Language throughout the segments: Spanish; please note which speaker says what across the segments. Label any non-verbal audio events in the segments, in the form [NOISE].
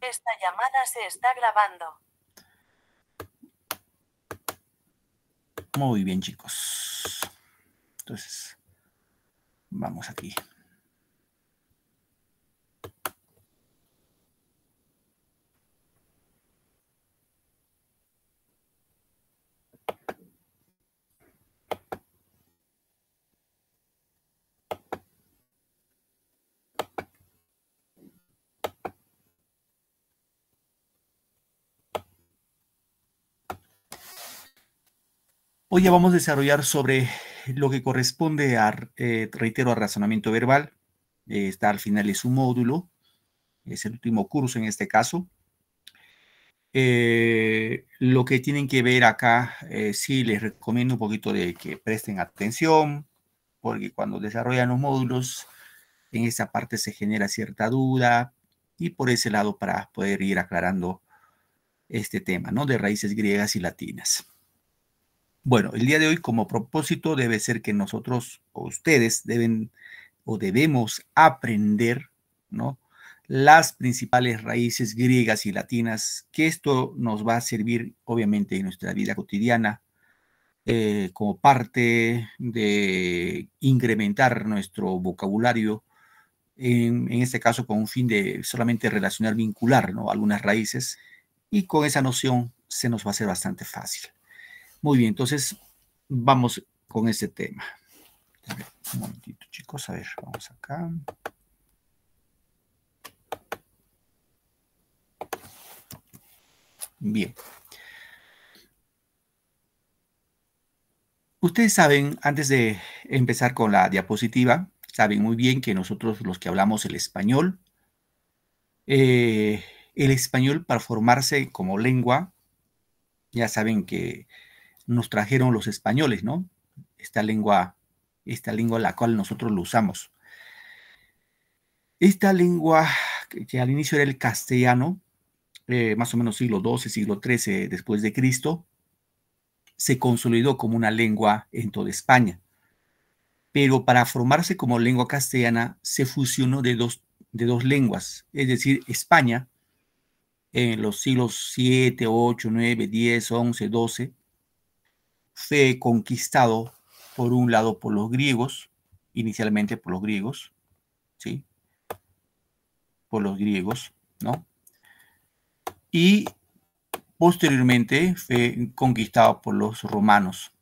Speaker 1: Esta llamada se está grabando. Muy bien, chicos. Entonces, vamos aquí. Hoy ya vamos a desarrollar sobre lo que corresponde a, eh, reitero, a razonamiento verbal. Eh, está al final de su módulo, es el último curso en este caso. Eh, lo que tienen que ver acá, sí les recomiendo un poquito de que presten atención, porque cuando desarrollan los módulos, en esa parte se genera cierta duda y por ese lado para poder ir aclarando este tema, ¿no? De raíces griegas y latinas. Bueno, el día de hoy como propósito debe ser que nosotros o ustedes deben o debemos aprender, Las principales raíces griegas y latinas, que esto nos va a servir obviamente en nuestra vida cotidiana eh, como parte de incrementar nuestro vocabulario, en, este caso con un fin de solamente relacionar, vincular, Algunas raíces y con esa noción se nos va a hacer bastante fácil. Muy bien, entonces vamos con este tema. Un momentito, chicos. A ver, vamos acá. Bien. Ustedes saben, antes de empezar con la diapositiva, saben muy bien que nosotros los que hablamos el español, eh, el español para formarse como lengua, ya saben que nos trajeron los españoles, ¿no? Esta lengua, esta lengua la cual nosotros lo usamos. Esta lengua, que al inicio era el castellano, eh, más o menos siglo XII, siglo XIII después de Cristo, se consolidó como una lengua en toda España. Pero para formarse como lengua castellana se fusionó de dos, de dos lenguas, es decir, España en los siglos 7, VIII, 9, 10, 11, XII fue conquistado por un lado por los griegos, inicialmente por los griegos, ¿sí? Por los griegos, ¿no? Y posteriormente fue conquistado por los romanos.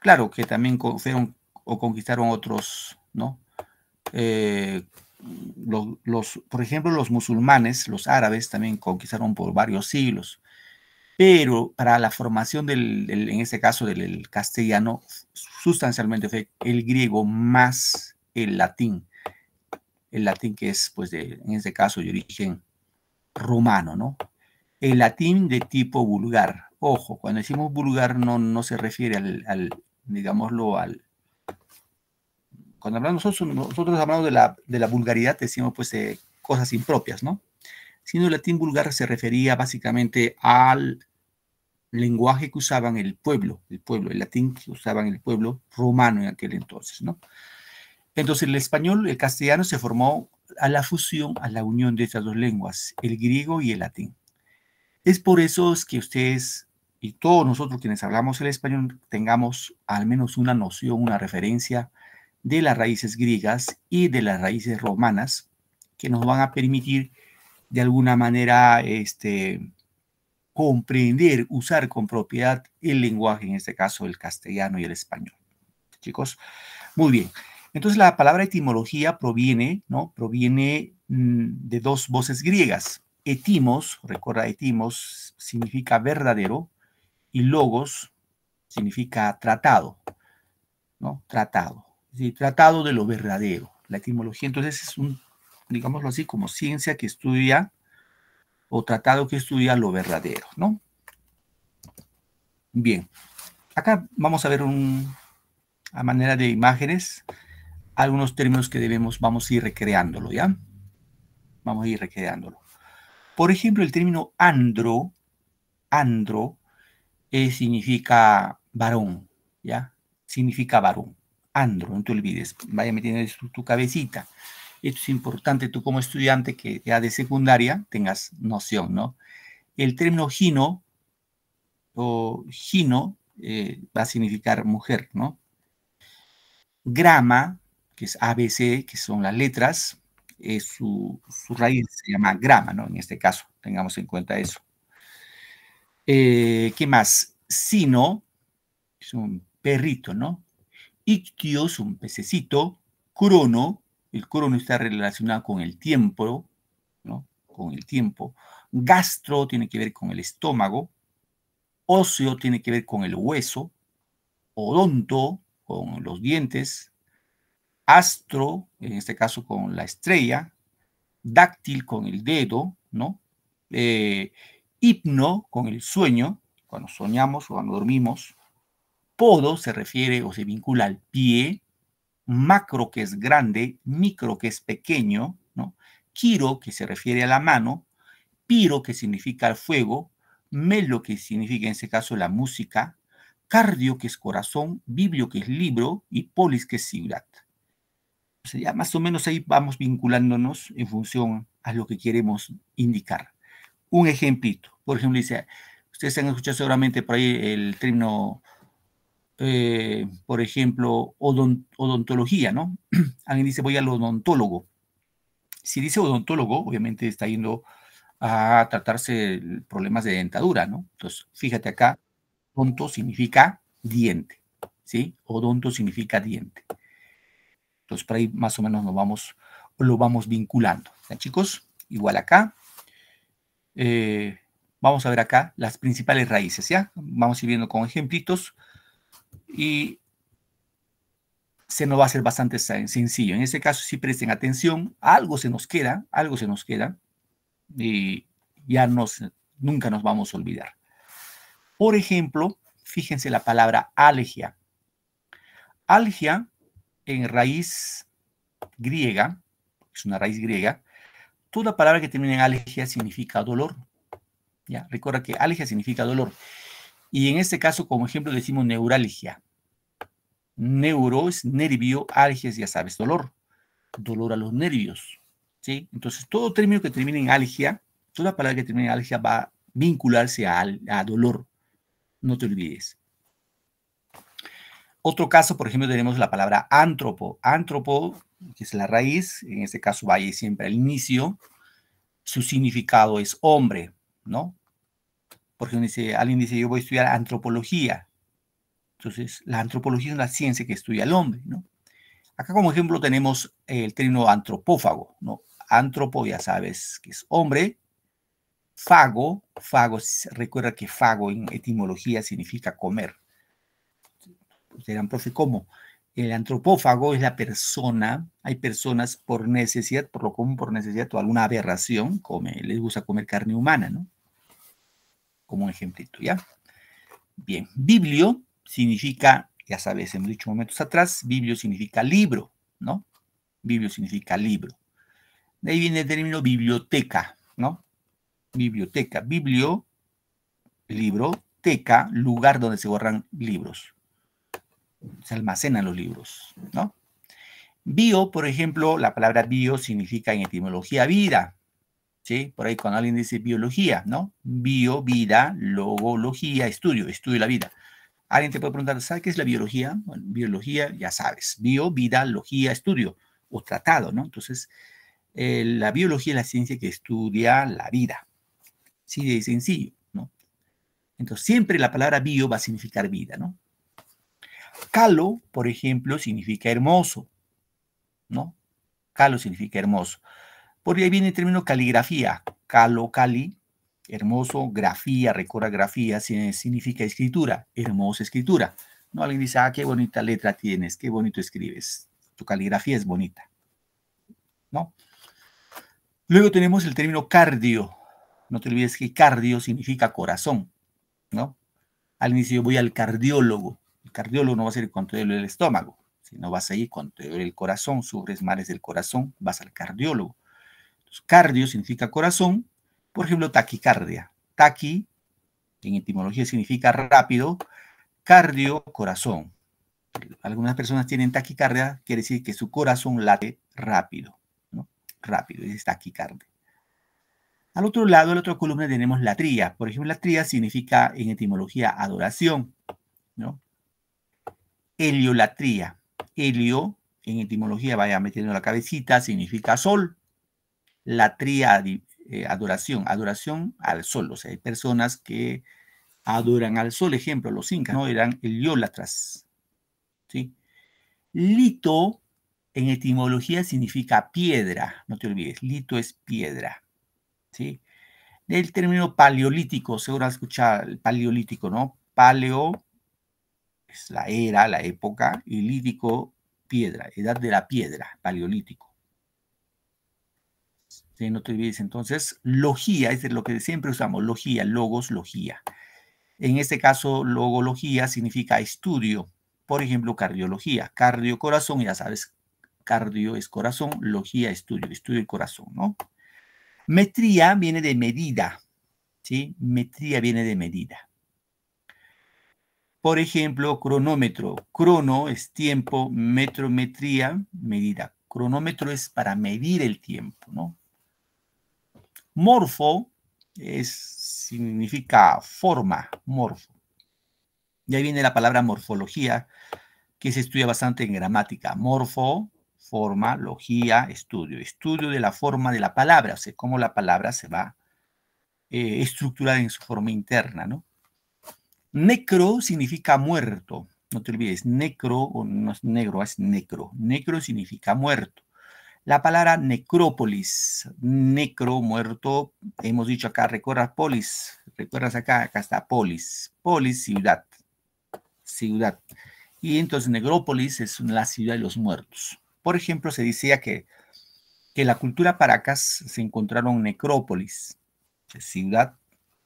Speaker 1: Claro que también fueron o conquistaron otros, ¿no? Eh, por ejemplo, los musulmanes, los árabes también conquistaron por varios siglos pero para la formación del, en este caso, del, castellano, sustancialmente fue el griego más el latín, el latín que es, pues, de, en este caso, de origen romano, ¿no? El latín de tipo vulgar. Ojo, cuando decimos vulgar no, no se refiere al, digámoslo, al... Cuando hablamos nosotros, nosotros hablamos de la, de la vulgaridad, decimos, pues, cosas impropias, ¿no? sino el latín vulgar se refería básicamente al lenguaje que usaban el pueblo, el pueblo, el latín que usaban el pueblo romano en aquel entonces, Entonces el español, el castellano se formó a la fusión, a la unión de estas dos lenguas, el griego y el latín. Es por eso que ustedes y todos nosotros quienes hablamos el español tengamos al menos una noción, una referencia de las raíces griegas y de las raíces romanas que nos van a permitir de alguna manera este, comprender, usar con propiedad el lenguaje, en este caso el castellano y el español. Chicos, muy bien. Entonces la palabra etimología proviene, ¿no? Proviene mm, de dos voces griegas. Etimos, recuerda, etimos significa verdadero y logos significa tratado, ¿no? Tratado. Es tratado de lo verdadero. La etimología entonces es un digámoslo así, como ciencia que estudia o tratado que estudia lo verdadero, ¿no? Bien, acá vamos a ver un, a manera de imágenes algunos términos que debemos, vamos a ir recreándolo, ¿ya? Vamos a ir recreándolo. Por ejemplo, el término andro, andro, eh, significa varón, ¿ya? Significa varón. Andro, no te olvides, vaya metiendo tu cabecita. Esto es importante tú como estudiante que ya de secundaria tengas noción, ¿no? El término gino o gino eh, va a significar mujer, ¿no? Grama, que es ABC, que son las letras, su, raíz se llama grama, ¿no? En este caso, tengamos en cuenta eso. Eh, ¿Qué más? Sino, es un perrito, ¿no? Ictios, un pececito. Crono, el no está relacionado con el tiempo, ¿no? Con el tiempo. Gastro tiene que ver con el estómago. Óseo tiene que ver con el hueso. Odonto, con los dientes. Astro, en este caso con la estrella. Dáctil, con el dedo, ¿no? Eh, hipno, con el sueño, cuando soñamos o cuando dormimos. Podo se refiere o se vincula al pie, macro, que es grande, micro, que es pequeño, ¿no? Kiro, que se refiere a la mano, piro, que significa el fuego, melo, que significa en este caso la música, cardio, que es corazón, biblio, que es libro, y polis, que es ciudad. O pues sea, ya más o menos ahí vamos vinculándonos en función a lo que queremos indicar. Un ejemplito, por ejemplo, dice, ustedes han escuchado seguramente por ahí el término eh, por ejemplo, odontología, ¿no? [CLEARS THROAT] Alguien dice, voy al odontólogo. Si dice odontólogo, obviamente está yendo a tratarse problemas de dentadura, ¿no? Entonces, fíjate acá, odonto significa diente, ¿sí? Odonto significa diente. Entonces, por ahí más o menos nos vamos, lo vamos vinculando. ¿Ya, chicos? Igual acá. Eh, vamos a ver acá las principales raíces, ¿ya? Vamos a ir viendo con ejemplitos y se nos va a hacer bastante sencillo. En este caso, si presten atención, algo se nos queda, algo se nos queda y ya nunca nos vamos a olvidar. Por ejemplo, fíjense la palabra algia. Algia en raíz griega, es una raíz griega, toda palabra que termina en algia significa dolor. Ya, recuerda que algia significa dolor. Y en este caso, como ejemplo, decimos neuralgia. Neuro es nervio, algia ya sabes, dolor. Dolor a los nervios. ¿sí? Entonces, todo término que termine en algia, toda palabra que termine en algia va a vincularse a, dolor. No te olvides. Otro caso, por ejemplo, tenemos la palabra antropo. Antropo, que es la raíz, en este caso va ahí siempre al inicio. Su significado es hombre, ¿no? Porque alguien dice, yo voy a estudiar antropología. Entonces, la antropología es la ciencia que estudia el hombre, ¿no? Acá como ejemplo tenemos el término antropófago, ¿no? Antropo, ya sabes, que es hombre. Fago, fago, recuerda que fago en etimología significa comer. Serán profe, ¿cómo? El antropófago es la persona, hay personas por necesidad, por lo común, por necesidad o alguna aberración, come, les gusta comer carne humana, ¿no? como un ejemplito, ¿ya? Bien, biblio significa, ya sabes, hemos dicho momentos atrás, biblio significa libro, ¿no? Biblio significa libro. De ahí viene el término biblioteca, ¿no? Biblioteca, biblio, libro, teca, lugar donde se borran libros. Se almacenan los libros, ¿no? Bio, por ejemplo, la palabra bio significa en etimología vida, ¿sí? Por ahí cuando alguien dice biología, ¿no? Bio, vida, logología, estudio, estudio la vida. Alguien te puede preguntar, ¿sabes qué es la biología? Bueno, biología, ya sabes, bio, vida, logía, estudio o tratado, ¿no? Entonces, eh, la biología es la ciencia que estudia la vida. Sí, de sencillo, ¿no? Entonces, siempre la palabra bio va a significar vida, ¿no? Calo, por ejemplo, significa hermoso, ¿no? Calo significa hermoso. Por ahí viene el término caligrafía, calo, cali, hermoso, grafía, recorra grafía, significa escritura, hermosa escritura. No alguien dice, ah, qué bonita letra tienes, qué bonito escribes, tu caligrafía es bonita. ¿No? Luego tenemos el término cardio. No te olvides que cardio significa corazón, ¿no? Al inicio voy al cardiólogo. El cardiólogo no va a ser el control del estómago, sino vas ahí ir te el corazón, sufres mares del corazón, vas al cardiólogo. Cardio significa corazón, por ejemplo, taquicardia. Taqui, en etimología significa rápido, cardio, corazón. Algunas personas tienen taquicardia, quiere decir que su corazón late rápido, Rápido, es taquicardia. Al otro lado, en la otra columna tenemos la tría. Por ejemplo, la tría significa en etimología adoración, ¿no? Heliolatría. Helio, en etimología, vaya metiendo la cabecita, significa sol la tría eh, adoración adoración al sol. O sea, hay personas que adoran al sol. Ejemplo, los incas no eran heliólatras. ¿sí? Lito en etimología significa piedra, no te olvides, lito es piedra. ¿sí? El término paleolítico, seguro has escuchado el paleolítico, ¿no? Paleo es la era, la época, y lítico, piedra, edad de la piedra, paleolítico. ¿sí? No te olvides. Entonces, logía es lo que siempre usamos, logía, logos, logía. En este caso, logología significa estudio. Por ejemplo, cardiología, cardio, corazón, ya sabes, cardio es corazón, logía, estudio, estudio el corazón, ¿no? Metría viene de medida, ¿sí? Metría viene de medida. Por ejemplo, cronómetro. Crono es tiempo, metrometría, medida. Cronómetro es para medir el tiempo, ¿no? Morfo significa forma, morfo. Y ahí viene la palabra morfología, que se estudia bastante en gramática. Morfo, forma, logía, estudio. Estudio de la forma de la palabra, o sea, cómo la palabra se va eh, estructurada en su forma interna, ¿no? Necro significa muerto. No te olvides, necro, o no es negro, es necro. Necro significa muerto. La palabra necrópolis, necro, muerto, hemos dicho acá, recuerdas polis, recuerdas acá, acá está polis, polis, ciudad, ciudad. Y entonces necrópolis es la ciudad de los muertos. Por ejemplo, se decía que, que en la cultura Paracas se encontraron necrópolis, ciudad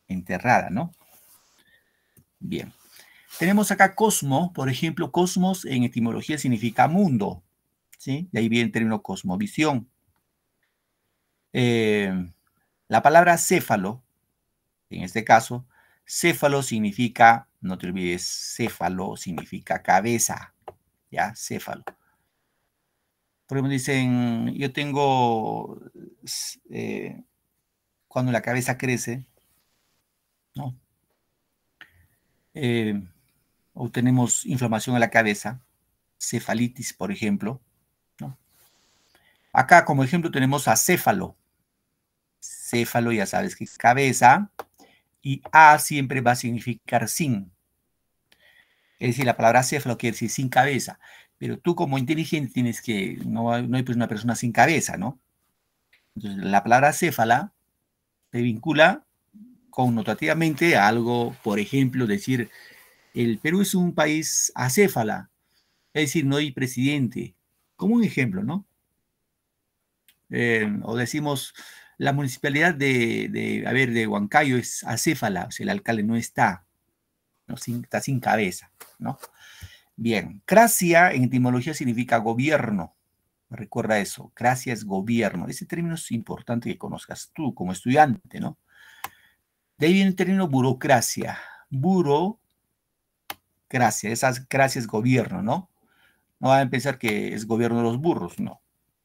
Speaker 1: enterrada, ¿no? Bien. Tenemos acá cosmo, por ejemplo, cosmos en etimología significa mundo, ¿sí? De ahí viene el término cosmovisión. Eh, la palabra céfalo, en este caso, céfalo significa, no te olvides, céfalo significa cabeza, ¿ya? Céfalo. Por ejemplo, dicen, yo tengo, eh, cuando la cabeza crece, ¿no? Eh, o tenemos inflamación en la cabeza, cefalitis, por ejemplo, Acá como ejemplo tenemos acéfalo. céfalo. ya sabes que es cabeza y a siempre va a significar sin. Es decir, la palabra céfalo quiere decir sin cabeza. Pero tú como inteligente tienes que, no, hay pues una persona sin cabeza, ¿no? Entonces, la palabra céfala te vincula connotativamente a algo, por ejemplo, decir, el Perú es un país acéfala, es decir, no hay presidente, como un ejemplo, ¿no? o decimos, la municipalidad de, de, a ver, de Huancayo es acéfala, o sea, el alcalde no está, no, está sin cabeza, ¿no? Bien, cracia en etimología significa gobierno, recuerda eso, cracia es gobierno, ese término es importante que conozcas tú como estudiante, ¿no? De ahí viene el término burocracia, Buro, cracia esas gracias es gobierno, ¿no? No van a pensar que es gobierno de los burros, no.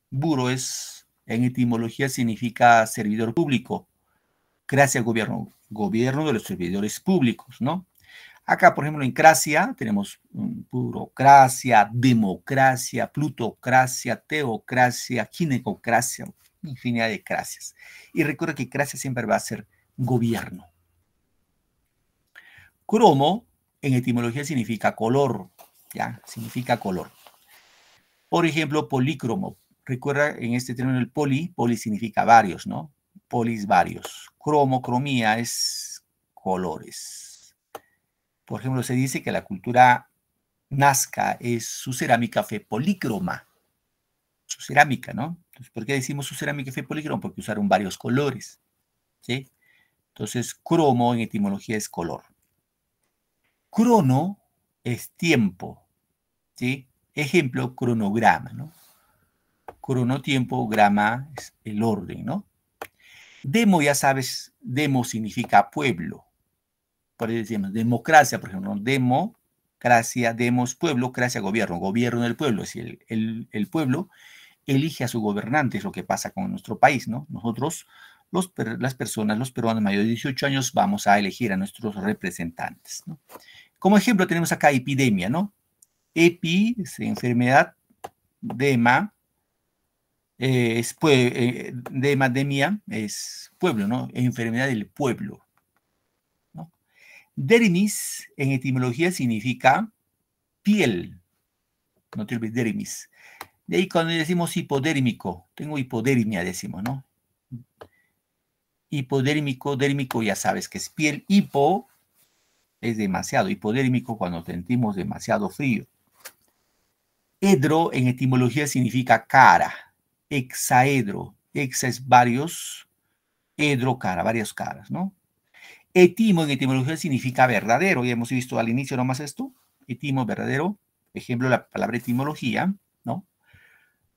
Speaker 1: Buro es en etimología significa servidor público. Gracia gobierno, gobierno de los servidores públicos, ¿no? Acá, por ejemplo, en Cracia tenemos burocracia, democracia, plutocracia, teocracia, ginecocracia, infinidad de gracias. Y recuerda que gracia siempre va a ser gobierno. Cromo en etimología significa color, ¿ya? Significa color. Por ejemplo, polícromo, Recuerda en este término el poli, poli significa varios, ¿no? Polis varios. Cromo, cromía es colores. Por ejemplo, se dice que la cultura nazca es su cerámica fe polícroma. Su cerámica, ¿no? Entonces, ¿por qué decimos su cerámica fe polícroma? Porque usaron varios colores. ¿Sí? Entonces, cromo en etimología es color. Crono es tiempo. ¿Sí? Ejemplo, cronograma, ¿no? tiempo, grama es el orden, ¿no? Demo, ya sabes, demo significa pueblo. Por eso decimos democracia, por ejemplo, demo, gracia, demos pueblo, gracia, gobierno, gobierno del pueblo, es decir, el, pueblo elige a su gobernante, es lo que pasa con nuestro país, ¿no? Nosotros, los, las personas, los peruanos mayores de 18 años, vamos a elegir a nuestros representantes, ¿no? Como ejemplo tenemos acá epidemia, ¿no? Epi es enfermedad, dema eh, es eh, de pandemia es pueblo, ¿no? Es enfermedad del pueblo. ¿no? Dermis en etimología significa piel. No te olvides, dermis. De ahí cuando decimos hipodérmico, tengo hipodermia, decimos, ¿no? Hipodérmico, dérmico, ya sabes que es piel. Hipo es demasiado, hipodérmico cuando sentimos demasiado frío. Edro en etimología significa cara hexaedro. Hexa es varios, edro cara, varias caras, ¿no? Etimo en etimología significa verdadero, ya hemos visto al inicio nomás esto. Etimo, verdadero. Ejemplo, la palabra etimología, ¿no?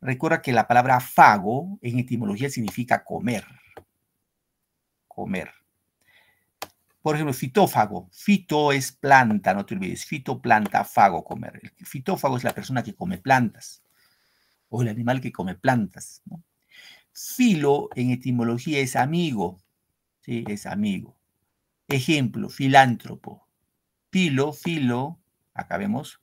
Speaker 1: Recuerda que la palabra fago en etimología significa comer. Comer. Por ejemplo, fitófago. Fito es planta, no te olvides. Fito, planta, fago, comer. El fitófago es la persona que come plantas o el animal que come plantas. Filo en etimología es amigo, ¿sí? es amigo. Ejemplo, filántropo. Filo, filo, acá vemos,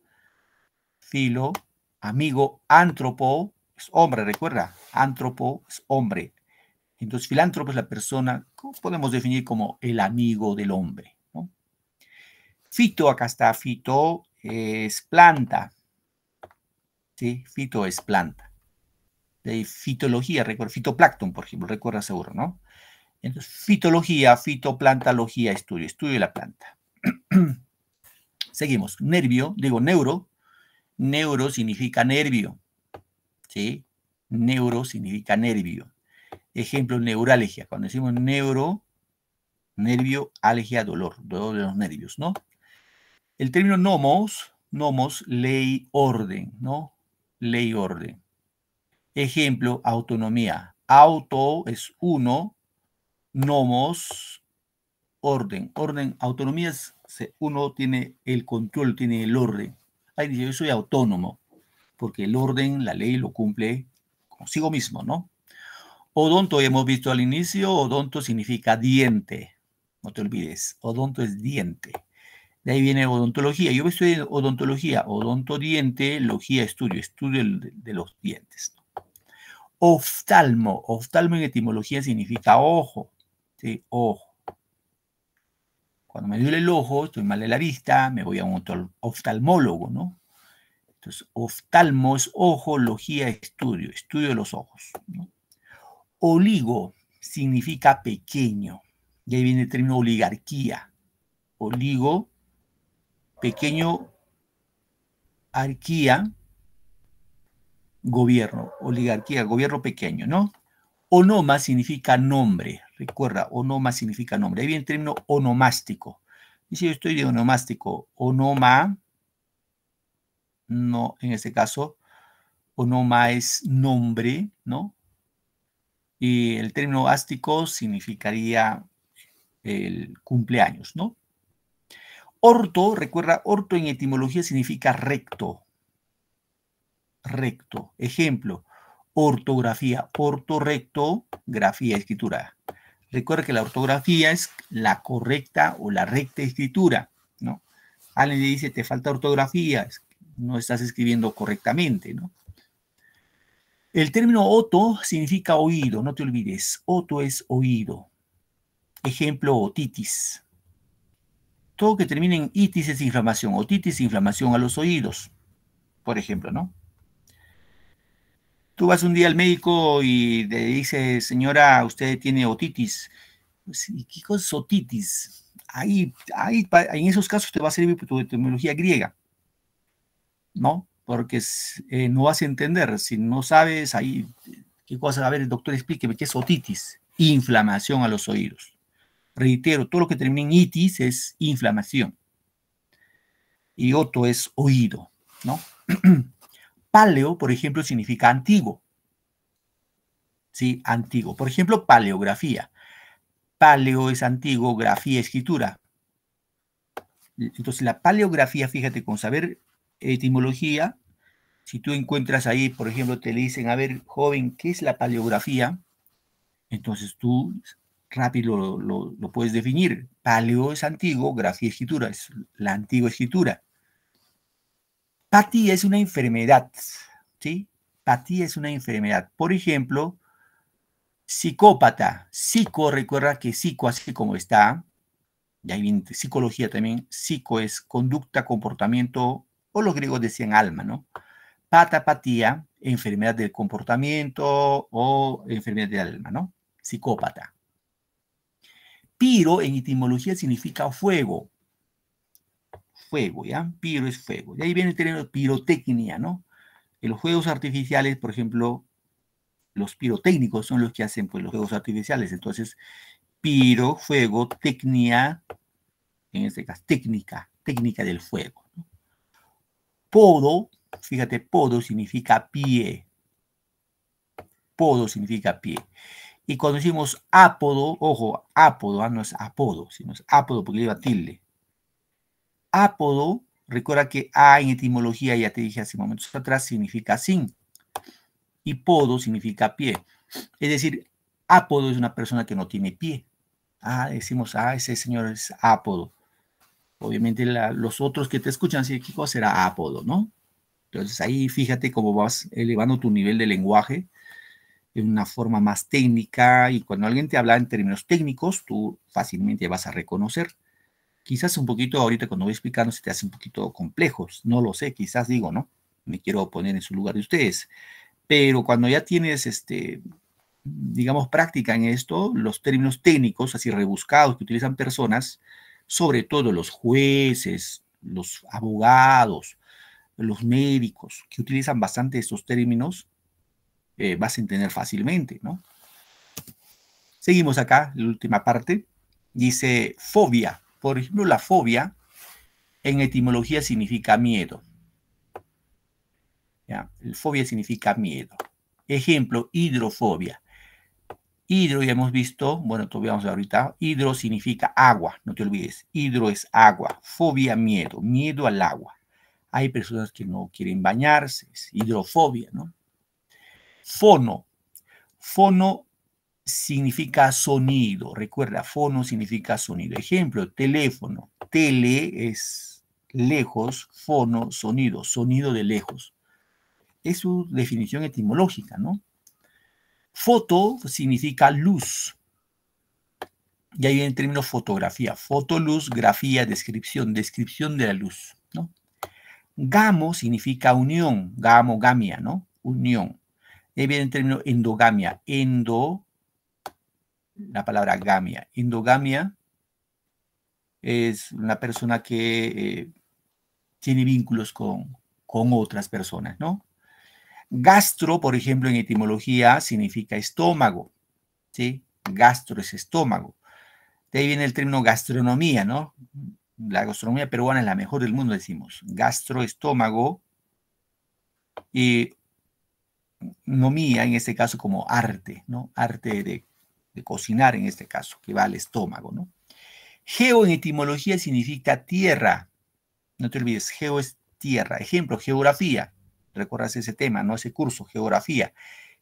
Speaker 1: filo, amigo, antropo, es hombre, recuerda, antropo es hombre. Entonces, filántropo es la persona, podemos definir como el amigo del hombre? Fito, acá está, fito es planta, ¿sí? Fito es planta. De fitología, recuerda, fitoplancton, por ejemplo, recuerda seguro, ¿no? Entonces, fitología, fitoplantología, estudio, estudio de la planta. [CLEARS THROAT] Seguimos. Nervio, digo neuro. Neuro significa nervio. ¿Sí? Neuro significa nervio. Ejemplo, neuralgia. Cuando decimos neuro, nervio, algia, dolor, dolor de los nervios, ¿no? El término nomos, nomos, ley, orden, ¿no? ley orden. Ejemplo, autonomía. Auto es uno, nomos, orden. Orden, autonomía es, uno tiene el control, tiene el orden. Ahí dice, yo soy autónomo, porque el orden, la ley lo cumple consigo mismo, ¿no? Odonto, hemos visto al inicio, odonto significa diente. No te olvides, odonto es diente. De ahí viene odontología. Yo estudiar odontología, odontodiente, logía, estudio, estudio de los dientes. Oftalmo, oftalmo en etimología significa ojo, ¿sí? ojo. Cuando me duele el ojo, estoy mal de la vista, me voy a un oftalmólogo, ¿no? Entonces, oftalmo es ojo, logía, estudio, estudio de los ojos. Oligo significa pequeño, y ahí viene el término oligarquía. Oligo pequeño arquía, gobierno, oligarquía, gobierno pequeño, ¿no? Onoma significa nombre, recuerda, onoma significa nombre. Ahí viene el término onomástico. Y si yo estoy de onomástico, onoma, no, en este caso, onoma es nombre, ¿no? Y el término ástico significaría el cumpleaños, ¿no? Orto, recuerda, orto en etimología significa recto. Recto. Ejemplo, ortografía, orto, recto, grafía, escritura. Recuerda que la ortografía es la correcta o la recta escritura, ¿no? Alguien le dice, te falta ortografía, no estás escribiendo correctamente, ¿no? El término oto significa oído, no te olvides. Oto es oído. Ejemplo, otitis todo que termine en itis es inflamación, otitis inflamación a los oídos, por ejemplo, ¿no? Tú vas un día al médico y le dice señora, usted tiene otitis. Pues, ¿Y qué cosa es otitis? Ahí, ahí, en esos casos te va a servir tu etimología griega, ¿no? Porque eh, no vas a entender. Si no sabes ahí qué cosa, a ver, el doctor explíqueme qué es otitis, inflamación a los oídos. Reitero, todo lo que termina en itis es inflamación. Y otro es oído, ¿no? [CLEARS THROAT] Paleo, por ejemplo, significa antiguo. ¿Sí? Antiguo. Por ejemplo, paleografía. Paleo es antiguo, grafía, escritura. Entonces, la paleografía, fíjate, con saber etimología, si tú encuentras ahí, por ejemplo, te le dicen, a ver, joven, ¿qué es la paleografía? Entonces tú rápido lo, puedes definir. Paleo es antiguo, grafía escritura, es la antigua escritura. Patía es una enfermedad, ¿sí? Patía es una enfermedad. Por ejemplo, psicópata, psico, recuerda que psico así como está, y ahí viene psicología también, psico es conducta, comportamiento, o los griegos decían alma, ¿no? Patapatía, enfermedad del comportamiento o enfermedad del alma, ¿no? Psicópata. Piro en etimología significa fuego. Fuego, ¿ya? Piro es fuego. De ahí viene el término pirotecnia, ¿no? En los juegos artificiales, por ejemplo, los pirotécnicos son los que hacen pues, los juegos artificiales. Entonces, piro, fuego, tecnia, en este caso, técnica, técnica del fuego. ¿no? Podo, fíjate, podo significa pie. Podo significa pie. Y cuando decimos ápodo, ojo, apodo, ah, no es apodo, sino es apodo, porque lleva tilde. Apodo, recuerda que A en etimología, ya te dije hace momentos atrás, significa sin. Y podo significa pie. Es decir, apodo es una persona que no tiene pie. Ah, decimos, ah, ese señor es apodo. Obviamente los otros que te escuchan, sí, ¿qué cosa será apodo, no? Entonces ahí fíjate cómo vas elevando tu nivel de lenguaje en una forma más técnica y cuando alguien te habla en términos técnicos, tú fácilmente vas a reconocer. Quizás un poquito ahorita cuando voy explicando se te hace un poquito complejo, no lo sé, quizás digo, ¿no? Me quiero poner en su lugar de ustedes. Pero cuando ya tienes, este, digamos, práctica en esto, los términos técnicos, así rebuscados que utilizan personas, sobre todo los jueces, los abogados, los médicos, que utilizan bastante estos términos, eh, vas a entender fácilmente, ¿no? Seguimos acá, la última parte. Dice fobia. Por ejemplo, la fobia en etimología significa miedo. ¿Ya? El fobia significa miedo. Ejemplo, hidrofobia. Hidro ya hemos visto, bueno, todavía vamos a ahorita, hidro significa agua, no te olvides, hidro es agua, fobia, miedo, miedo al agua. Hay personas que no quieren bañarse, es hidrofobia, ¿no? Fono. Fono significa sonido. Recuerda, fono significa sonido. Ejemplo, teléfono. Tele es lejos, fono, sonido, sonido de lejos. Es su definición etimológica, ¿no? Foto significa luz. Y ahí viene el término fotografía. Foto, luz, grafía, descripción, descripción de la luz, ¿no? Gamo significa unión, gamo, gamia, ¿no? Unión ahí viene el término endogamia. Endo, la palabra gamia. Endogamia es una persona que eh, tiene vínculos con, con otras personas, ¿no? Gastro, por ejemplo, en etimología significa estómago, ¿sí? Gastro es estómago. De ahí viene el término gastronomía, ¿no? La gastronomía peruana es la mejor del mundo, decimos. Gastro, estómago. Y mía, en este caso como arte, ¿no? Arte de, cocinar, en este caso, que va al estómago, ¿no? Geo en etimología significa tierra. No te olvides, geo es tierra. Ejemplo, geografía. Recuerdas ese tema, ¿no? Ese curso, geografía.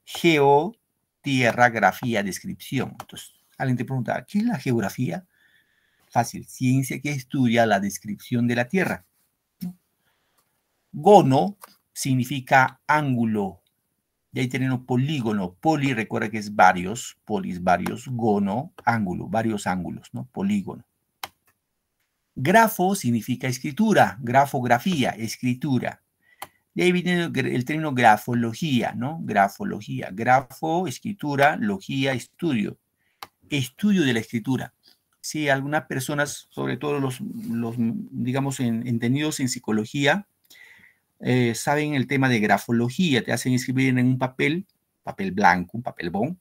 Speaker 1: Geo, tierra, grafía, descripción. Entonces, alguien te pregunta, ¿qué es la geografía? Fácil, ciencia que estudia la descripción de la tierra. Gono significa ángulo y ahí tienen polígono. Poli, recuerda que es varios, polis, varios, gono, ángulo, varios ángulos, ¿no? Polígono. Grafo significa escritura, grafografía, escritura. Y ahí viene el término grafología, ¿no? Grafología, grafo, escritura, logía, estudio. Estudio de la escritura. Sí, algunas personas, sobre todo los, los digamos, entendidos en psicología, eh, saben el tema de grafología, te hacen escribir en un papel, papel blanco, un papel bon,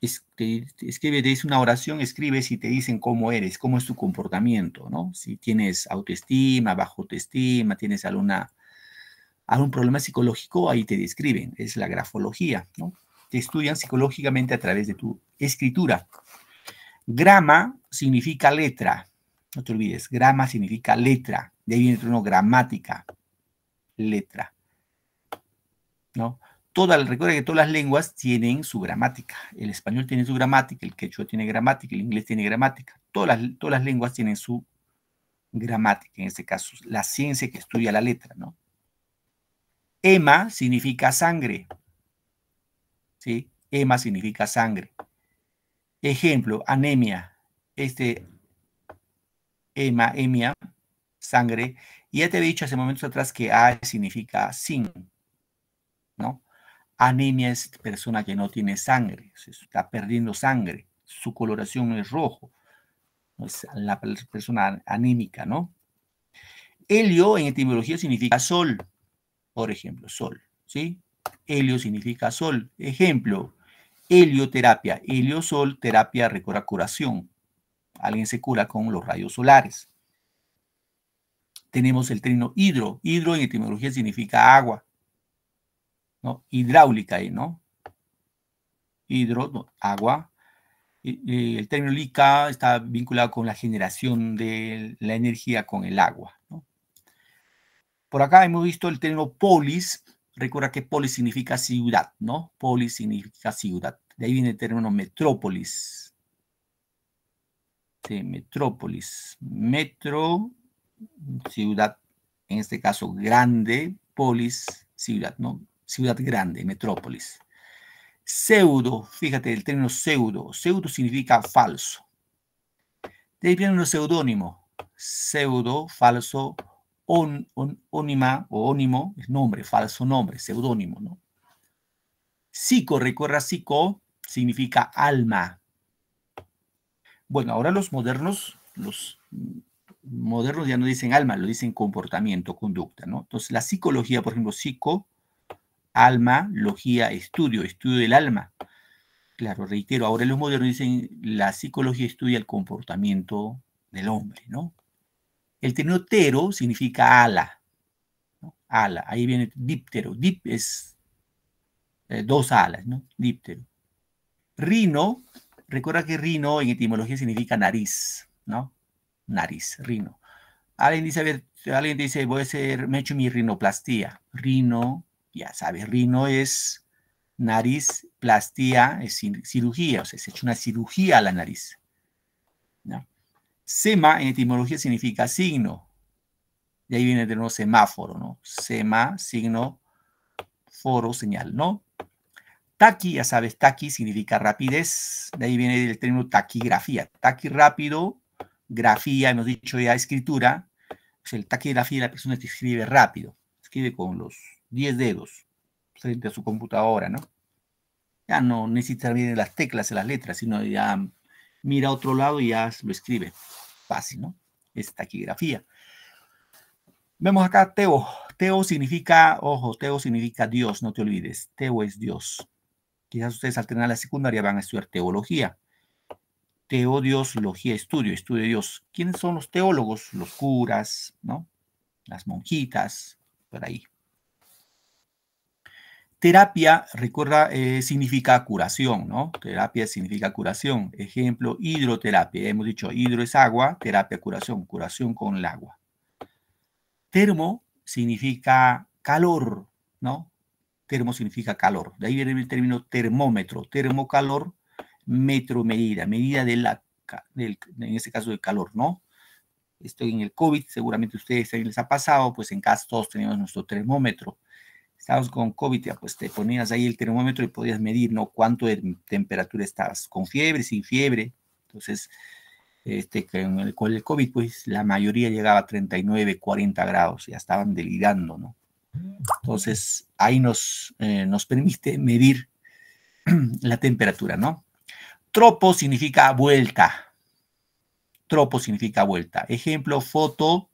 Speaker 1: te, escribe, te dice una oración, escribes y te dicen cómo eres, cómo es tu comportamiento, ¿no? Si tienes autoestima, bajo autoestima, tienes alguna, algún problema psicológico, ahí te describen, es la grafología, ¿no? Te estudian psicológicamente a través de tu escritura. Grama significa letra, no te olvides, grama significa letra, de ahí viene gramática, letra. ¿No? Toda, recuerda que todas las lenguas tienen su gramática. El español tiene su gramática, el quechua tiene gramática, el inglés tiene gramática. Todas las, todas las lenguas tienen su gramática, en este caso, la ciencia que estudia la letra, ¿no? Ema significa sangre. ¿Sí? Ema significa sangre. Ejemplo, anemia. Este ema, emia, sangre, y ya te he dicho hace momentos atrás que A significa sin, ¿no? Anemia es persona que no tiene sangre, se está perdiendo sangre, su coloración no es rojo, es la persona anémica, ¿no? Helio en etimología significa sol, por ejemplo, sol, ¿sí? Helio significa sol. Ejemplo, helioterapia, Helio, sol, terapia recuerda curación. Alguien se cura con los rayos solares tenemos el término hidro. Hidro en etimología significa agua. ¿no? Hidráulica ahí, ¿no? Hidro, agua. el término lica está vinculado con la generación de la energía con el agua. Por acá hemos visto el término polis. Recuerda que polis significa ciudad, ¿no? Polis significa ciudad. De ahí viene el término metrópolis. metrópolis. Metro, ciudad, en este caso grande, polis, ciudad, ¿no? Ciudad grande, metrópolis. Pseudo, fíjate el término pseudo. Pseudo significa falso. De viene un seudónimo. Pseudo, falso, on, o ónimo, es nombre, falso nombre, seudónimo, ¿no? Psico, recuerda, psico significa alma. Bueno, ahora los modernos, los modernos ya no dicen alma, lo dicen comportamiento, conducta, ¿no? Entonces, la psicología, por ejemplo, psico, alma, logía, estudio, estudio del alma. Claro, reitero, ahora los modernos dicen la psicología estudia el comportamiento del hombre, ¿no? El término tero significa ala, ¿no? ala, ahí viene diptero, dip es eh, dos alas, ¿no? Diptero. Rino, recuerda que rino en etimología significa nariz, ¿no? nariz, rino. Alguien dice, alguien dice, voy a hacer, me he hecho mi rinoplastía. Rino, ya sabes, rino es nariz, plastía es cirugía, o sea, se ha hecho una cirugía a la nariz. Sema en etimología significa signo. De ahí viene el término semáforo, ¿no? Sema, signo, foro, señal, ¿no? Taqui, ya sabes, taqui significa rapidez. De ahí viene el término taquigrafía. Taqui rápido, grafía, hemos dicho ya escritura, es pues el taquigrafía de la persona que escribe rápido, escribe con los 10 dedos frente a su computadora, ¿no? Ya no necesita bien las teclas, las letras, sino ya mira a otro lado y ya lo escribe. Fácil, ¿no? Es taquigrafía. Vemos acá Teo. Teo significa, ojo, Teo significa Dios, no te olvides. Teo es Dios. Quizás ustedes al terminar la secundaria van a estudiar teología. Logía, estudio, estudio de Dios. ¿Quiénes son los teólogos? Los curas, ¿no? Las monjitas, por ahí. Terapia, recuerda, eh, significa curación, ¿no? Terapia significa curación. Ejemplo, hidroterapia. Hemos dicho hidro es agua, terapia curación, curación con el agua. Termo significa calor, ¿no? Termo significa calor. De ahí viene el término termómetro, termocalor, metro medida, medida de la, en este caso de calor, ¿no? Estoy en el COVID, seguramente a ustedes también les ha pasado, pues en casa todos teníamos nuestro termómetro. Estábamos con COVID, ya pues te ponías ahí el termómetro y podías medir, ¿no? Cuánto de temperatura estabas, con fiebre, sin fiebre. Entonces, este, con el, el COVID, pues la mayoría llegaba a 39, 40 grados, ya estaban delirando, ¿no? Entonces, ahí nos, eh, nos permite medir [CLEARS THROAT] la temperatura, ¿no? Tropo significa vuelta. Tropo significa vuelta. Ejemplo, foto.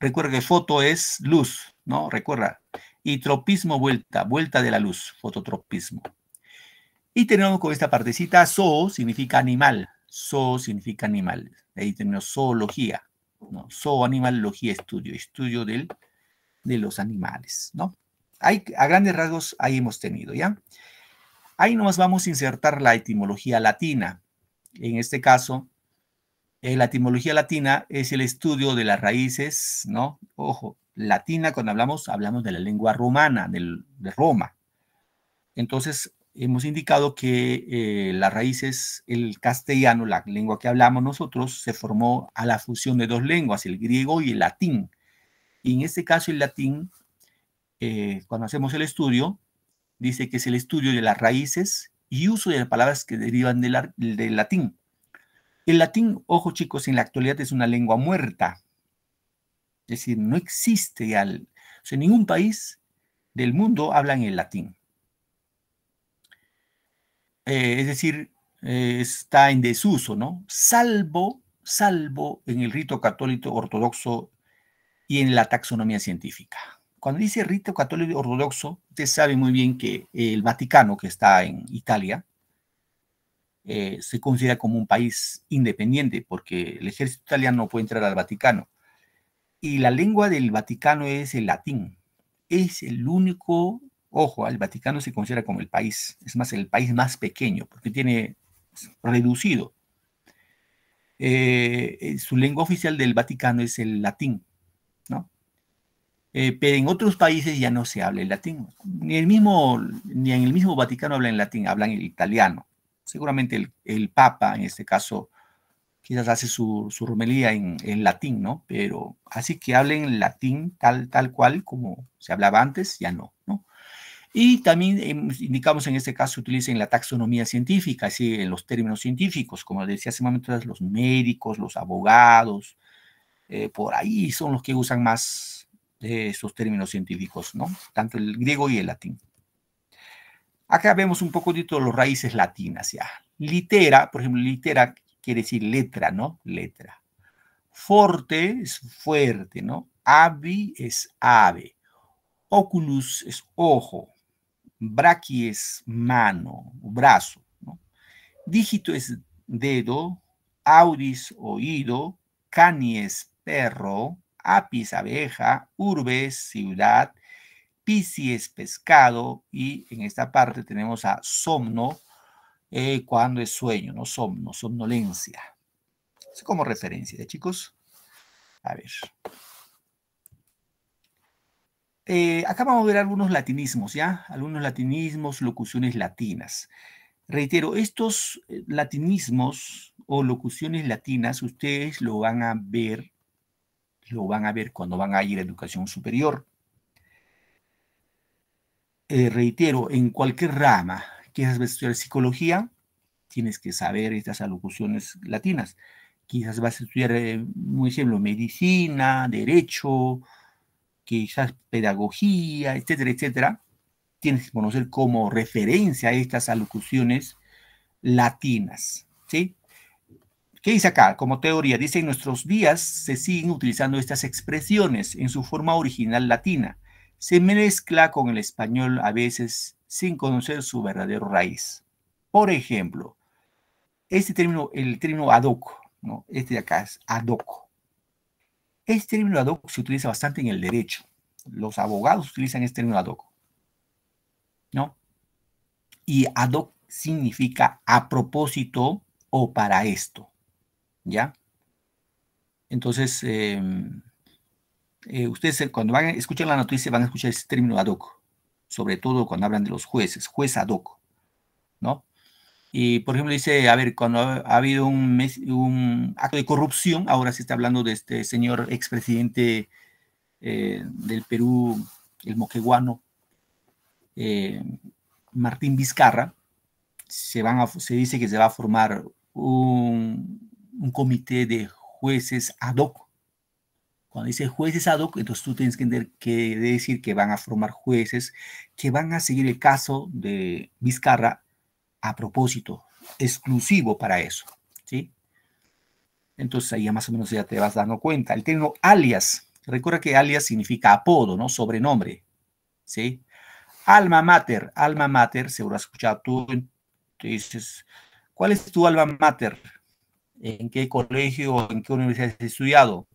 Speaker 1: Recuerda que foto es luz, ¿no? Recuerda. Y tropismo, vuelta, vuelta de la luz, fototropismo. Y tenemos con esta partecita, zoo significa animal. Zo significa animal. Ahí tenemos zoología. ¿no? Zoo, animal, logía, estudio. Estudio del, de los animales, ¿no? Hay, a grandes rasgos ahí hemos tenido, ¿ya? Ahí nomás vamos a insertar la etimología latina. En este caso, eh, la etimología latina es el estudio de las raíces, ¿no? Ojo, latina cuando hablamos, hablamos de la lengua romana, de Roma. Entonces, hemos indicado que eh, las raíces, el castellano, la lengua que hablamos nosotros, se formó a la fusión de dos lenguas, el griego y el latín. Y en este caso, el latín, eh, cuando hacemos el estudio, dice que es el estudio de las raíces y uso de las palabras que derivan del, latín. El latín, ojo chicos, en la actualidad es una lengua muerta. Es decir, no existe al, o sea, ningún país del mundo hablan el latín. Eh, es decir, eh, está en desuso, ¿no? Salvo, salvo en el rito católico ortodoxo y en la taxonomía científica. Cuando dice rito católico ortodoxo, usted sabe muy bien que eh, el Vaticano, que está en Italia, eh, se considera como un país independiente porque el ejército italiano no puede entrar al Vaticano. Y la lengua del Vaticano es el latín. Es el único, ojo, el Vaticano se considera como el país, es más, el país más pequeño porque tiene reducido. Eh, su lengua oficial del Vaticano es el latín eh, pero en otros países ya no se habla el latín. Ni, el mismo, ni en el mismo Vaticano hablan latín, hablan el italiano. Seguramente el, Papa, en este caso, quizás hace su, rumelía en, latín, ¿no? Pero así que hablen latín tal, tal cual como se hablaba antes, ya no, ¿no? Y también em, indicamos en este caso utilicen la taxonomía científica, así en los términos científicos, como decía hace momento, los médicos, los abogados, eh, por ahí son los que usan más de esos términos científicos, ¿no? Tanto el griego y el latín. Acá vemos un poco de las raíces latinas ya. Litera, por ejemplo, litera quiere decir letra, ¿no? Letra. Forte es fuerte, ¿no? Avi es ave. Oculus es ojo. Brachi es mano, brazo. ¿no? Dígito es dedo. audis oído. Cani es perro apis abeja, urbes ciudad, piscis pescado y en esta parte tenemos a somno eh, cuando es sueño, no somno, somnolencia. Es como referencia, ¿eh, chicos? A ver. Eh, acá vamos a ver algunos latinismos, ¿ya? Algunos latinismos, locuciones latinas. Reitero, estos latinismos o locuciones latinas ustedes lo van a ver lo van a ver cuando van a ir a educación superior. Eh, reitero, en cualquier rama a estudiar psicología, tienes que saber estas alocuciones latinas. Quizás vas a estudiar, eh, muy bien medicina, derecho, quizás pedagogía, etcétera, etcétera. Tienes que conocer como referencia estas alocuciones latinas, ¿sí? ¿Qué dice acá como teoría? Dice, en nuestros días se siguen utilizando estas expresiones en su forma original latina. Se mezcla con el español a veces sin conocer su verdadero raíz. Por ejemplo, este término, el término ad hoc, ¿no? este de acá es ad hoc. Este término ad hoc se utiliza bastante en el derecho. Los abogados utilizan este término ad hoc. ¿No? Y ad hoc significa a propósito o para esto. ¿ya? Entonces, em, eh, ustedes eh, cuando van, a escuchar la noticia van a escuchar ese término ad hoc, sobre todo cuando hablan de los jueces, juez ad hoc, ¿no? Y, por ejemplo, dice, a ver, cuando ha, habido un, acto de corrupción, ahora se está hablando de este señor expresidente eh, del Perú, el moqueguano, Martín Vizcarra, se, van se dice que se va a formar un, un comité de jueces ad hoc. Cuando dice jueces ad hoc, entonces tú tienes que, entender, que decir que van a formar jueces que van a seguir el caso de Vizcarra a propósito, exclusivo para eso. ¿sí? Entonces ahí más o menos ya te vas dando cuenta. El término alias, recuerda que alias significa apodo, ¿no? Sobrenombre. ¿sí? Alma mater, alma mater, seguro has escuchado tú, te dices, ¿cuál es tu alma mater? en qué colegio o en qué universidad has estudiado.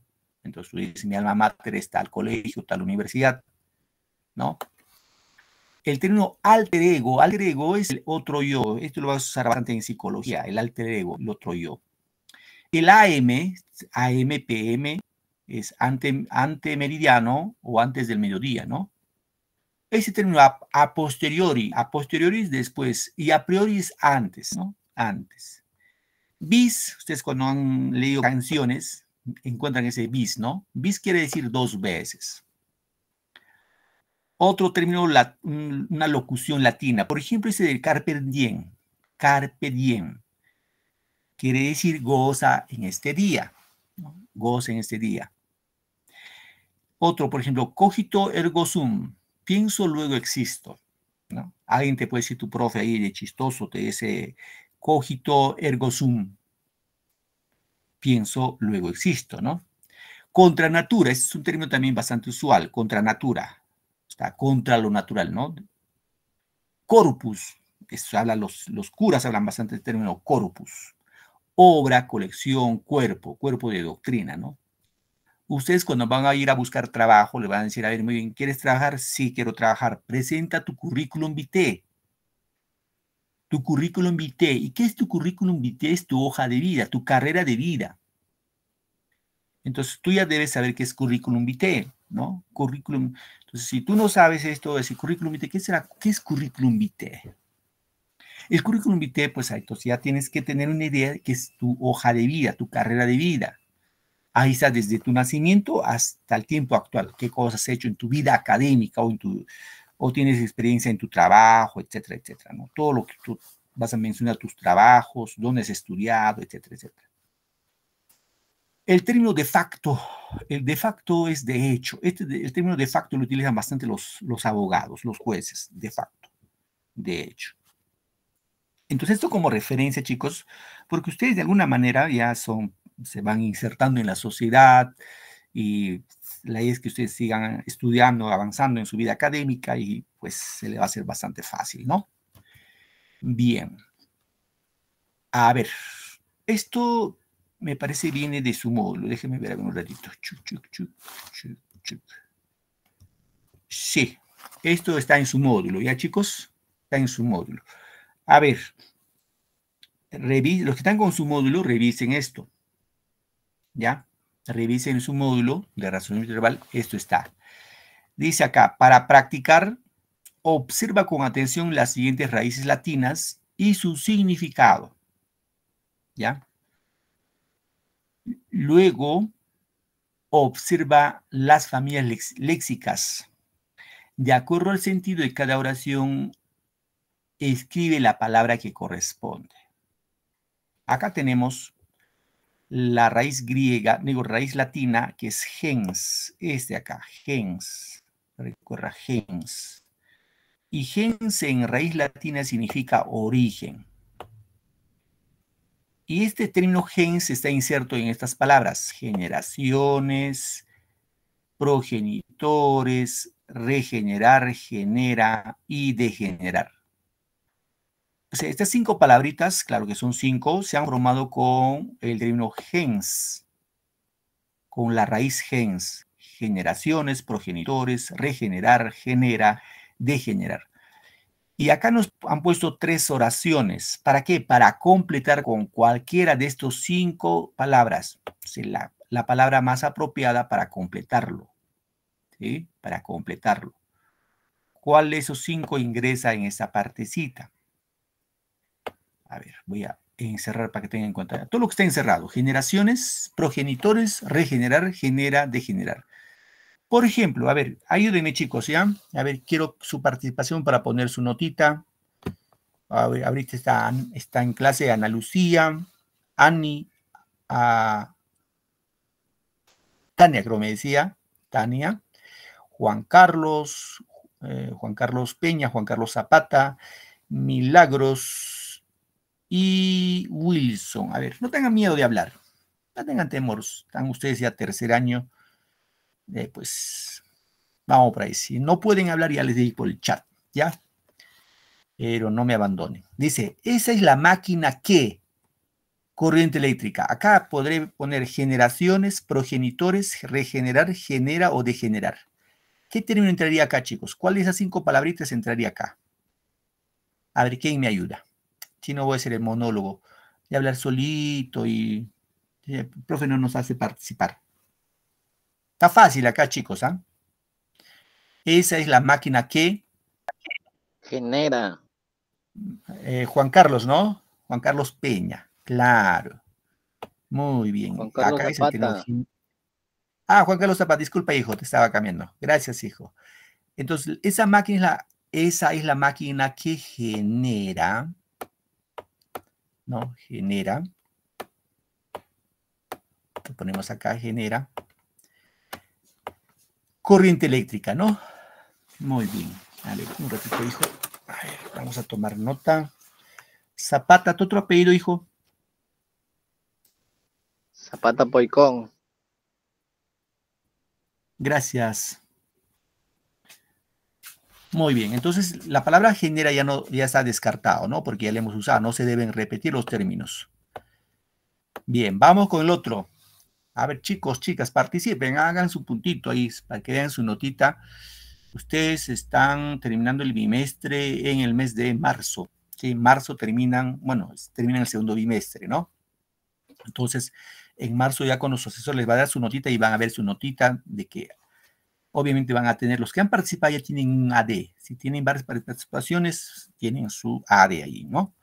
Speaker 1: Entonces tú mi alma mater es tal colegio, tal universidad, ¿no? El término alter ego, alter ego es el otro yo, esto lo vas a usar bastante en psicología, el alter ego, el otro yo. El AM, AMPM, es ante, ante meridiano o antes del mediodía, ¿no? Ese término a, a posteriori, a posteriori es después y a priori es antes, ¿no? Antes. Bis, ustedes cuando han leído canciones, encuentran ese bis, ¿no? Bis quiere decir dos veces. Otro término, una locución latina, por ejemplo, ese del carpe diem, carpe diem, quiere decir goza en este día, goza en este día. Otro, por ejemplo, cogito ergo sum, pienso luego existo. Alguien te puede decir tu profe ahí de chistoso, te dice, cogito ergo sum. Pienso, luego existo, ¿no? Contra natura, este es un término también bastante usual, contra natura, está contra lo natural, ¿no? Corpus, habla los, los curas hablan bastante del este término corpus. Obra, colección, cuerpo, cuerpo de doctrina, ¿no? Ustedes cuando van a ir a buscar trabajo le van a decir, a ver, muy bien, ¿quieres trabajar? Sí, quiero trabajar. Presenta tu currículum vitae tu currículum vitae. ¿Y qué es tu currículum vitae? Es tu hoja de vida, tu carrera de vida. Entonces tú ya debes saber qué es currículum vitae, ¿no? Currículum. Entonces, si tú no sabes esto, ese currículum vitae, ¿qué será? ¿Qué es currículum vitae? El currículum vitae, pues entonces ya tienes que tener una idea de qué es tu hoja de vida, tu carrera de vida. Ahí está desde tu nacimiento hasta el tiempo actual, qué cosas has hecho en tu vida académica o en tu o tienes experiencia en tu trabajo, etcétera, etcétera, ¿no? Todo lo que tú vas a mencionar, tus trabajos, dónde has estudiado, etcétera, etcétera. El término de facto, el de facto es de hecho. Este el término de facto lo utilizan bastante los, los abogados, los jueces, de facto, de hecho. Entonces, esto como referencia, chicos, porque ustedes de alguna manera ya son, se van insertando en la sociedad y la idea es que ustedes sigan estudiando, avanzando en su vida académica y pues se le va a hacer bastante fácil, ¿no? Bien. A ver, esto me parece viene de su módulo. Déjenme ver un ratito. sí, esto está en su módulo, ¿ya chicos? Está en su módulo. A ver, los que están con su módulo, revisen esto. ¿Ya? Revisen su módulo de razonamiento verbal, esto está. Dice acá, para practicar, observa con atención las siguientes raíces latinas y su significado. ¿Ya? Luego, observa las familias léxicas. De acuerdo al sentido de cada oración, escribe la palabra que corresponde. Acá tenemos la raíz griega, digo raíz latina, que es gens, este acá, gens, recuerda gens. Y gens en raíz latina significa origen. Y este término gens está inserto en estas palabras, generaciones, progenitores, regenerar, genera y degenerar estas cinco palabritas, claro que son cinco, se han formado con el término gens, con la raíz gens, generaciones, progenitores, regenerar, genera, degenerar. Y acá nos han puesto tres oraciones. ¿Para qué? Para completar con cualquiera de estos cinco palabras. la, palabra más apropiada para completarlo. ¿sí? Para completarlo. ¿Cuál de esos cinco ingresa en esta partecita? A ver, voy a encerrar para que tengan en cuenta. Todo lo que está encerrado, generaciones, progenitores, regenerar, genera, degenerar. Por ejemplo, a ver, ayúdenme chicos, ¿ya? A ver, quiero su participación para poner su notita. A ver, ahorita está, está en clase Ana Lucía, Ani, Tania, creo me decía, Tania, Juan Carlos, eh, Juan Carlos Peña, Juan Carlos Zapata, Milagros, y Wilson. A ver, no tengan miedo de hablar, no tengan temor, están ustedes ya tercer año, pues vamos para ahí. Si no pueden hablar, ya les digo por el chat, ¿ya? Pero no me abandonen. Dice, esa es la máquina que corriente eléctrica. Acá podré poner generaciones, progenitores, regenerar, genera o degenerar. ¿Qué término entraría acá, chicos? ¿Cuál de esas cinco palabritas entraría acá? A ver, ¿quién me ayuda? no voy a ser el monólogo, y hablar solito y el profe no nos hace participar. Está fácil acá, chicos, ¿ah? Esa es la máquina que genera. Eh, Juan Carlos, ¿no? Juan Carlos Peña, claro. Muy bien. Juan Carlos Zapata. Ah, Juan Carlos Zapata, disculpa, hijo, te estaba cambiando. Gracias, hijo. Entonces, esa máquina esa es la máquina que genera ¿no? Genera, lo ponemos acá, genera corriente eléctrica, ¿no? Muy bien. Dale, un ratito, hijo. A ver, vamos a tomar nota. Zapata, ¿tu otro apellido, hijo? Zapata Poicón. Gracias. Muy bien, entonces la palabra genera ya, no, ya está descartado, ¿no? Porque ya la hemos usado, no se deben repetir los términos. Bien, vamos con el otro. A ver, chicos, chicas, participen, hagan su puntito ahí para que vean su notita. Ustedes están terminando el bimestre en el mes de marzo. Sí, en marzo terminan, bueno, terminan el segundo bimestre, ¿no? Entonces, en marzo ya con los asesores les va a dar su notita y van a ver su notita de que obviamente van a tener, los que han participado ya tienen un AD. Si tienen varias participaciones, tienen su AD ahí, ¿no?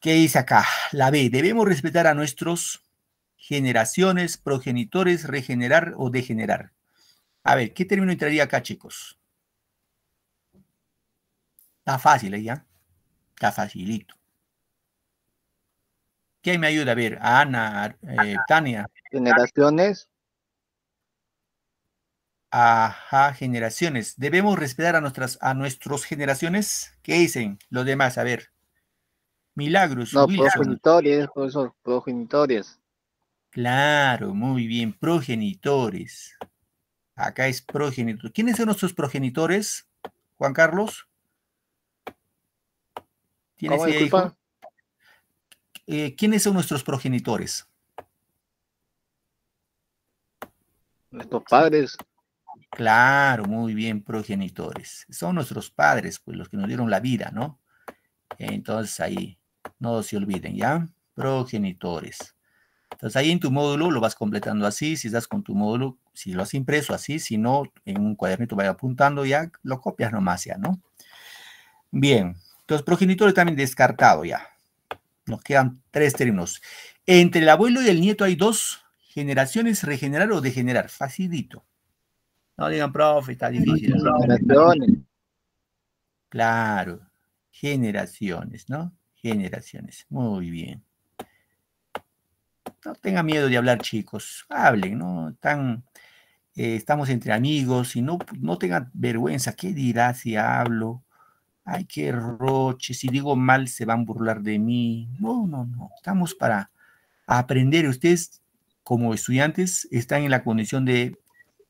Speaker 1: ¿Qué dice acá? La B, debemos respetar a nuestros generaciones, progenitores, regenerar o degenerar. A ver, ¿qué término entraría acá, chicos? Está fácil, ¿eh? ¿ya? Está facilito. ¿Quién me ayuda? A ver, Ana, eh, Tania. Generaciones, Ajá, generaciones. ¿Debemos respetar a nuestras a nuestros generaciones? ¿Qué dicen los demás? A ver. Milagros. progenitores, progenitores. Claro, muy bien, progenitores. Acá es progenitor. ¿Quiénes son nuestros progenitores, Juan Carlos? Eh, ¿Quiénes son nuestros progenitores? Nuestros padres. Claro, muy bien, progenitores. Son nuestros padres, pues los que nos dieron la vida, ¿no? Entonces ahí, no se olviden, ¿ya? Progenitores. Entonces ahí en tu módulo lo vas completando así, si estás con tu módulo, si lo has impreso así, si no, en un cuadernito vaya apuntando, ya lo copias nomás ya, ¿no? Bien, entonces progenitores también descartado ya. Nos quedan tres términos. Entre el abuelo y el nieto hay dos generaciones, regenerar o degenerar, facilito. No digan, profe, está difícil. Generaciones. Claro, generaciones, ¿no? Generaciones. Muy bien. No tengan miedo de hablar, chicos. Hablen, ¿no? Tan, eh, estamos entre amigos y no, no tengan vergüenza. ¿Qué dirá si hablo? Ay, qué roche. Si digo mal, se van a burlar de mí. No, no, no. Estamos para aprender. Ustedes, como estudiantes, están en la condición de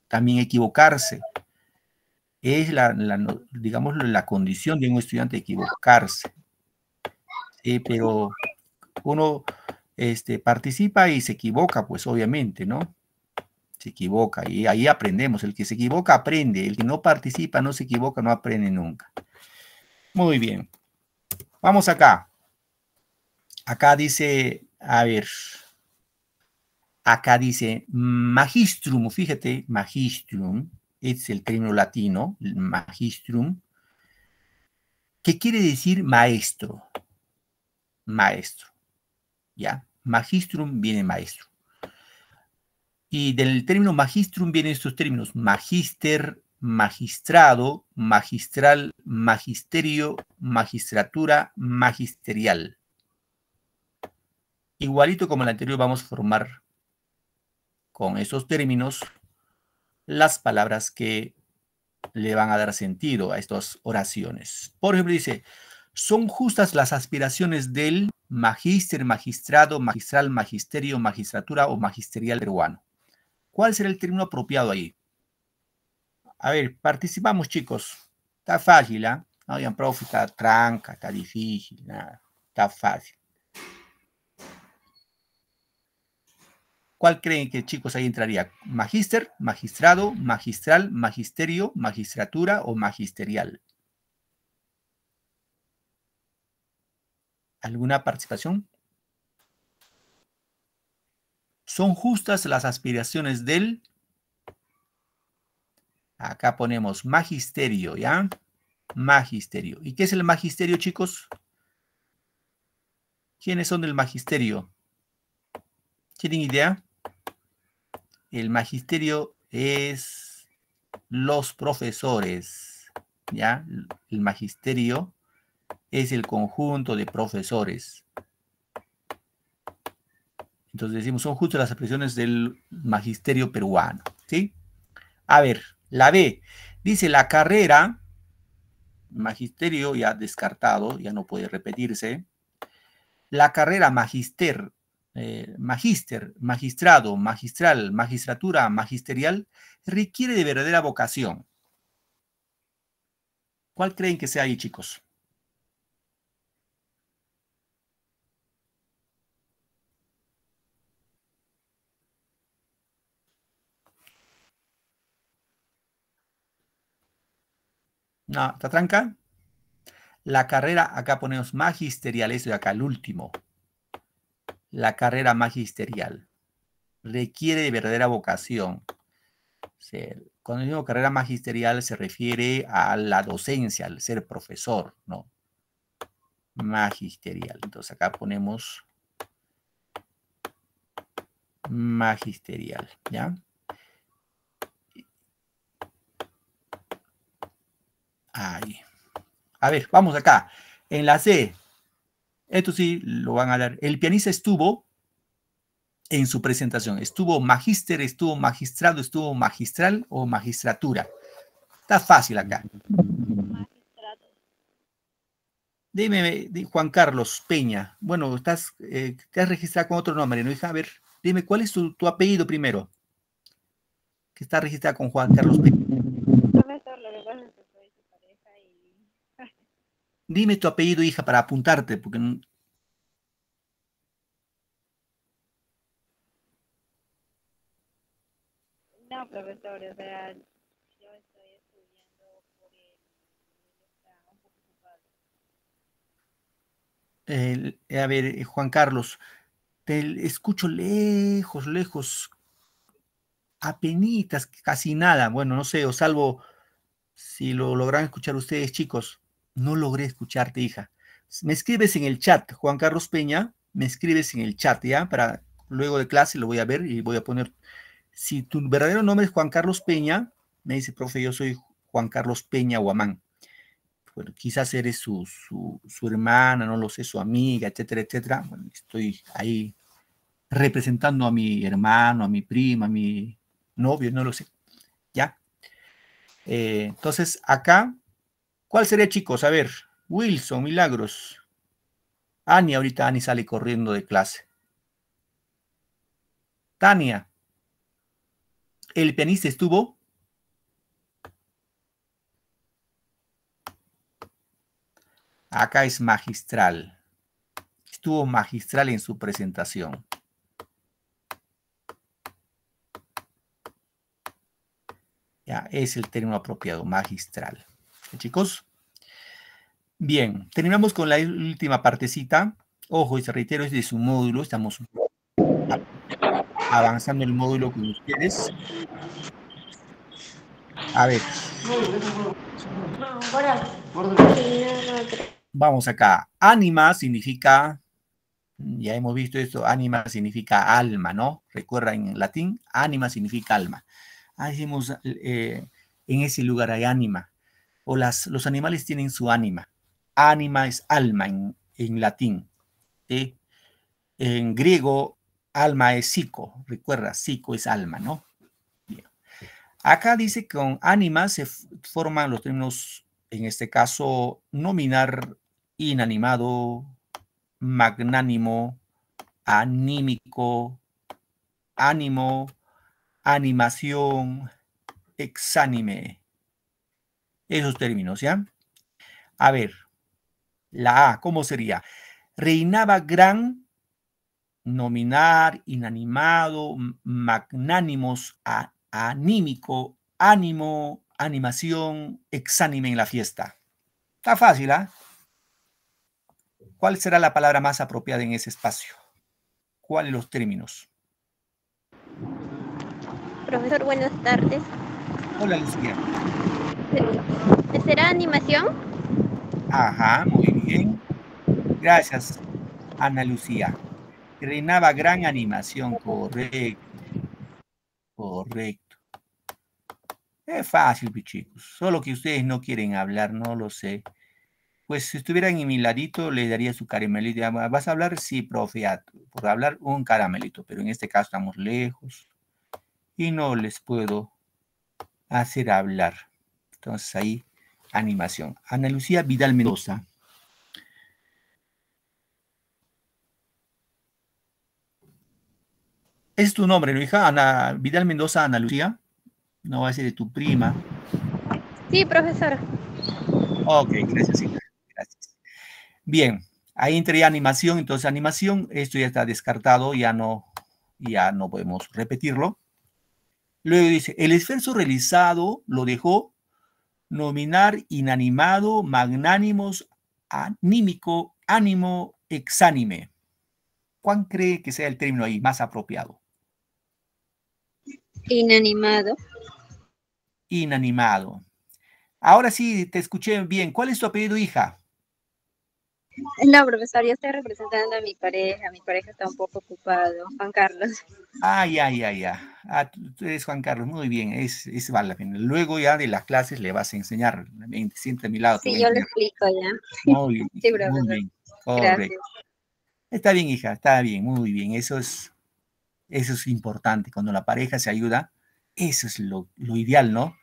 Speaker 1: también equivocarse. Es la, digamos, la condición de un estudiante equivocarse. pero uno este, participa y se equivoca, pues obviamente, ¿no? Se equivoca y ahí aprendemos. El que se equivoca aprende, el que no participa, no se equivoca, no aprende nunca. Muy bien. Vamos acá. Acá dice, a ver, Acá dice magistrum, fíjate, magistrum, es el término latino, magistrum, que quiere decir maestro, maestro, ¿ya? Magistrum viene maestro. Y del término magistrum vienen estos términos, magister, magistrado, magistral, magisterio, magistratura, magisterial. Igualito como el anterior, vamos a formar con esos términos las palabras que le van a dar sentido a estas oraciones. Por ejemplo, dice, son justas las aspiraciones del magíster, magistrado, magistral, magisterio, magistratura o magisterial peruano. ¿Cuál será el término apropiado ahí? A ver, participamos, chicos. Está fácil, ¿ah? ¿eh? No profe, está tranca, está difícil, nada. Está fácil. ¿Cuál creen que chicos ahí entraría? ¿Magíster, magistrado, magistral, magisterio, magistratura o magisterial? ¿Alguna participación? ¿Son justas las aspiraciones del? Acá ponemos magisterio, ¿ya? Magisterio. ¿Y qué es el magisterio, chicos? ¿Quiénes son del magisterio? ¿Tienen idea? El magisterio es los profesores, ¿ya? El magisterio es el conjunto de profesores. Entonces decimos, son justo las expresiones del magisterio peruano, ¿sí? A ver, la B. Dice la carrera, magisterio ya descartado, ya no puede repetirse. La carrera magister eh, magíster, magistrado, magistral, magistratura, magisterial, requiere de verdadera vocación. ¿Cuál creen que sea ahí, chicos? No, ¿está tranca? La carrera, acá ponemos magisterial, eso de acá, el último la carrera magisterial. Requiere de verdadera vocación. Cuando digo carrera magisterial se refiere a la docencia, al ser profesor, ¿no? Magisterial. Entonces acá ponemos magisterial, ¿ya? Ahí. A ver, vamos acá. Enlace C, esto sí lo van a dar El pianista estuvo en su presentación. Estuvo magíster, estuvo magistrado, estuvo magistral o magistratura. Está fácil acá. Dime, Juan Carlos Peña. Bueno, estás, eh, registrado con otro nombre, ¿no, hija? A ver, dime, ¿cuál es tu, tu apellido primero? Que está registrado con Juan Carlos Peña. Dime tu apellido, hija, para apuntarte, porque... No, profesor, yo estoy estudiando por El, eh, a ver, eh, Juan Carlos, te escucho lejos, lejos, apenitas, casi nada. Bueno, no sé, o salvo si lo logran escuchar ustedes, chicos. No logré escucharte, hija. Me escribes en el chat, Juan Carlos Peña, me escribes en el chat, ¿ya? Para luego de clase lo voy a ver y voy a poner. Si tu verdadero nombre es Juan Carlos Peña, me dice, profe, yo soy Juan Carlos Peña Guamán. Bueno, quizás eres su, hermana, no lo sé, su amiga, etcétera, etcétera. estoy ahí representando a mi hermano, a mi prima, a mi novio, no lo sé. ¿Ya? Eh, entonces, acá ¿Cuál sería, chicos? A ver, Wilson, Milagros. Ani, ahorita Ani sale corriendo de clase. Tania, ¿el pianista estuvo? Acá es magistral. Estuvo magistral en su presentación. Ya, es el término apropiado, magistral chicos. Bien, terminamos con la última partecita. Ojo, y se reitero, es de su módulo. Estamos avanzando el módulo con ustedes. A ver. Vamos acá. Ánima significa, ya hemos visto esto, ánima significa alma, ¿no? Recuerda en latín, ánima significa alma. ahí decimos, eh, en ese lugar hay ánima o las, los animales tienen su ánima. Ánima es alma en, latín. En griego, alma es psico. Recuerda, psico es alma, ¿no? Acá dice que con ánima se forman los términos, en este caso, nominar, inanimado, magnánimo, anímico, ánimo, animación, exánime, esos términos, ¿ya? A ver, la A, ¿cómo sería? Reinaba gran, nominar, inanimado, magnánimos, anímico, ánimo, animación, exánime en la fiesta. Está fácil, ¿ah? ¿Cuál será la palabra más apropiada en ese espacio? ¿Cuáles los términos? Profesor, buenas tardes. Hola, Lucía. ¿Será animación? Ajá, muy bien. Gracias, Ana Lucía. Reinaba gran animación, correcto. Correcto. Es fácil, chicos. Solo que ustedes no quieren hablar, no lo sé. Pues si estuvieran en mi ladito, Le daría su caramelito. ¿Vas a hablar? Sí, profe, por hablar un caramelito. Pero en este caso estamos lejos y no les puedo hacer hablar. Entonces ahí, animación. Ana Lucía Vidal Mendoza. ¿Es tu nombre, Luija. hija? Ana Vidal Mendoza, Ana Lucía. No va a ser de tu prima. Sí, profesora. Ok, gracias, Gracias. Bien, ahí entré animación. Entonces, animación, esto ya está descartado, ya no, ya no podemos repetirlo. Luego dice, el esfuerzo realizado lo dejó nominar inanimado, magnánimos, anímico, ánimo, exánime. ¿Cuán cree que sea el término ahí más apropiado? Inanimado. Inanimado. Ahora sí, te escuché bien. ¿Cuál es tu apellido, hija? No, profesor, yo estoy representando a mi pareja. Mi pareja está un poco ocupado. Juan Carlos. Ay, ay, ay, ay, Ah, ah tú eres Juan Carlos. Muy bien, es, es Luego ya de las clases le vas a enseñar. Siente a mi lado. Sí, yo le explico ya. Muy bien. [LAUGHS] Muy bien. Está bien, hija, está bien, muy bien. Eso es, eso es importante. Cuando la pareja se ayuda, eso es lo, lo ideal, ¿no?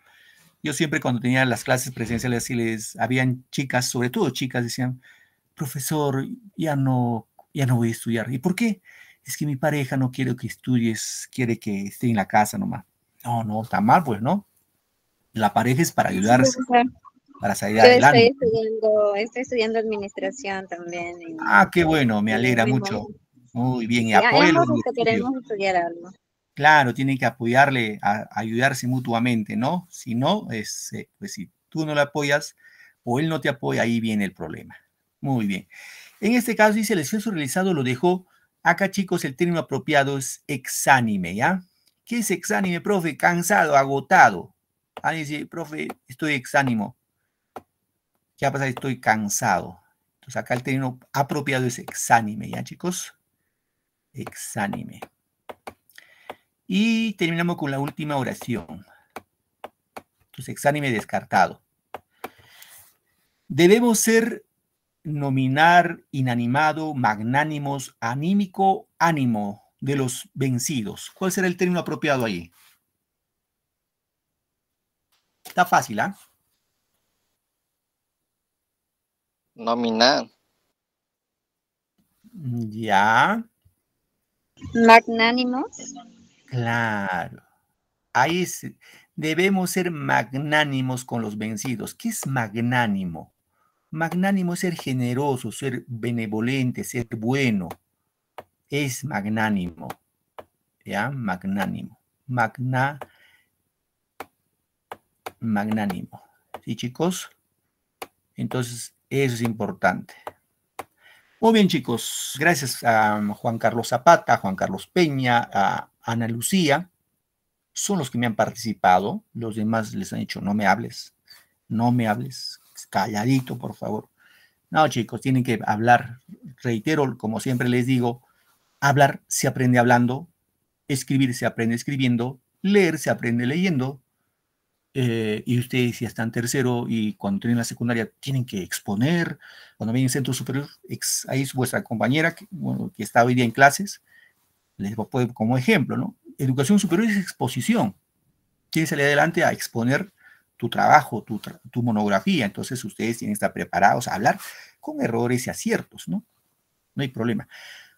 Speaker 1: Yo siempre cuando tenía las clases presenciales, así les habían chicas, sobre todo chicas, decían, profesor, ya no, ya no voy a estudiar. ¿Y por qué? Es que mi pareja no quiere que estudies, quiere que esté en la casa nomás. No, no, está mal, pues, ¿no? La pareja es para ayudarse, para salir adelante. Estoy estudiando, estoy estudiando administración también. ah, qué bueno, me alegra mucho. Muy bien, y apoyo. Claro, tienen que apoyarle, ayudarse mutuamente, ¿no? Si no, es, eh, pues si tú no le apoyas o él no te apoya, ahí viene el problema. Muy bien. En este caso dice el exceso realizado lo dejó. Acá, chicos, el término apropiado es exánime, ¿ya? ¿Qué es exánime, profe? Cansado, agotado. Alguien dice, profe, estoy exánimo. ¿Qué va a pasa, estoy cansado. Entonces, acá el término apropiado es exánime, ¿ya, chicos? Exánime. Y terminamos con la última oración. Entonces, exánime descartado. Debemos ser nominar inanimado, magnánimos, anímico, ánimo de los vencidos. ¿Cuál será el término apropiado ahí? Está fácil, ¿ah? Nominar. Ya. Magnánimos. Claro. Ahí debemos ser magnánimos con los vencidos. ¿Qué es magnánimo? Magnánimo es ser generoso, ser benevolente, ser bueno. Es magnánimo. ¿Ya? Magnánimo. Magna, magnánimo. ¿Sí, chicos? Entonces, eso es importante. Muy bien, chicos. Gracias a Juan Carlos Zapata, Juan Carlos Peña, a Ana Lucía. Son los que me han participado. Los demás les han dicho, no me hables, no me hables, calladito, por favor. No, chicos, tienen que hablar. Reitero, como siempre les digo, hablar se aprende hablando, escribir se aprende escribiendo, leer se aprende leyendo. Eh, y ustedes si están tercero y cuando tienen la secundaria tienen que exponer, cuando vienen centro superior, ahí es vuestra compañera que, bueno, que está hoy día en clases, les puede como ejemplo, ¿no? Educación superior es exposición. Quieren salir adelante a exponer tu trabajo, tu, monografía. Entonces ustedes tienen que estar preparados a hablar con errores y aciertos, ¿no? No hay problema.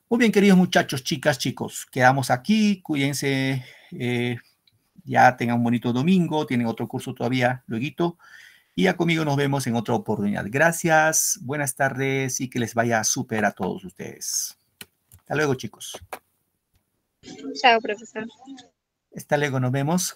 Speaker 1: Muy bien, queridos muchachos, chicas, chicos, quedamos aquí, cuídense, eh, ya tengan un bonito domingo, tienen otro curso todavía, luego, y ya conmigo nos vemos en otra oportunidad. Gracias, buenas tardes y que les vaya súper a todos ustedes. Hasta luego, chicos. Chao, profesor. Hasta luego, nos vemos.